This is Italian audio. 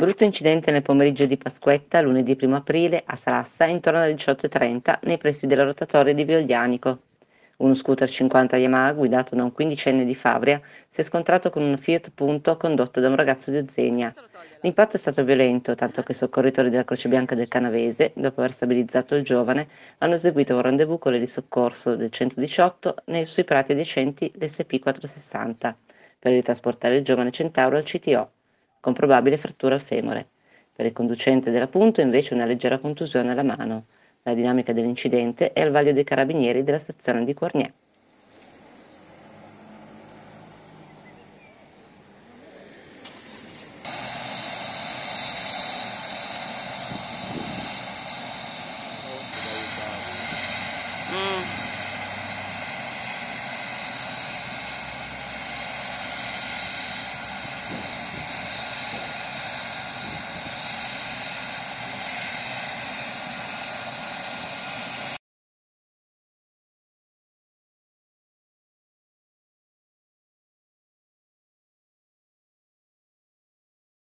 Brutto incidente nel pomeriggio di Pasquetta, lunedì 1 aprile, a Sarassa, intorno alle 18.30, nei pressi della rotatoria di Violianico. Uno scooter 50 Yamaha guidato da un quindicenne di Fabria, si è scontrato con un Fiat Punto condotto da un ragazzo di Ozenia. L'impatto è stato violento, tanto che i soccorritori della Croce Bianca del Canavese, dopo aver stabilizzato il giovane, hanno eseguito un rendezvous con le di soccorso del 118 nei sui prati adiacenti l'SP 460 per ritrasportare il giovane centauro al CTO con probabile frattura al femore. Per il conducente della punta invece una leggera contusione alla mano. La dinamica dell'incidente è al vaglio dei carabinieri della stazione di Quarnier.